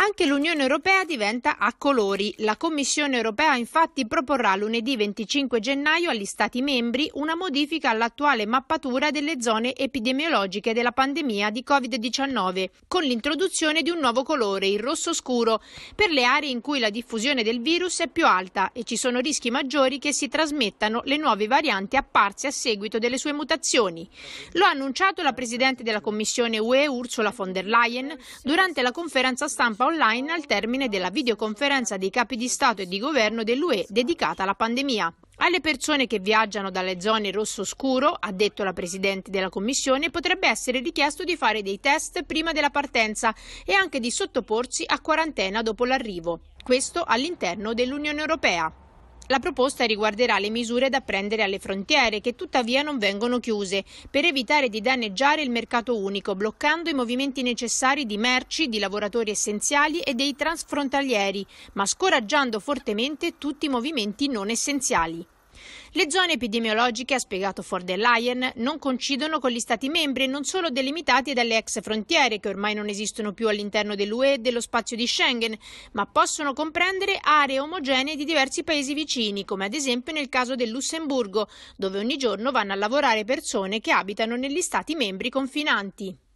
Anche l'Unione Europea diventa a colori. La Commissione Europea infatti proporrà lunedì 25 gennaio agli Stati membri una modifica all'attuale mappatura delle zone epidemiologiche della pandemia di Covid-19, con l'introduzione di un nuovo colore, il rosso scuro, per le aree in cui la diffusione del virus è più alta e ci sono rischi maggiori che si trasmettano le nuove varianti apparse a seguito delle sue mutazioni. Lo ha annunciato la Presidente della Commissione UE Ursula von der Leyen durante la conferenza stampa online al termine della videoconferenza dei capi di Stato e di Governo dell'UE dedicata alla pandemia. Alle persone che viaggiano dalle zone rosso scuro, ha detto la Presidente della Commissione, potrebbe essere richiesto di fare dei test prima della partenza e anche di sottoporsi a quarantena dopo l'arrivo, questo all'interno dell'Unione Europea. La proposta riguarderà le misure da prendere alle frontiere, che tuttavia non vengono chiuse, per evitare di danneggiare il mercato unico, bloccando i movimenti necessari di merci, di lavoratori essenziali e dei transfrontalieri, ma scoraggiando fortemente tutti i movimenti non essenziali. Le zone epidemiologiche, ha spiegato von der Leyen, non coincidono con gli Stati membri e non sono delimitate dalle ex frontiere, che ormai non esistono più all'interno dell'UE e dello spazio di Schengen, ma possono comprendere aree omogenee di diversi paesi vicini, come ad esempio nel caso del Lussemburgo, dove ogni giorno vanno a lavorare persone che abitano negli Stati membri confinanti.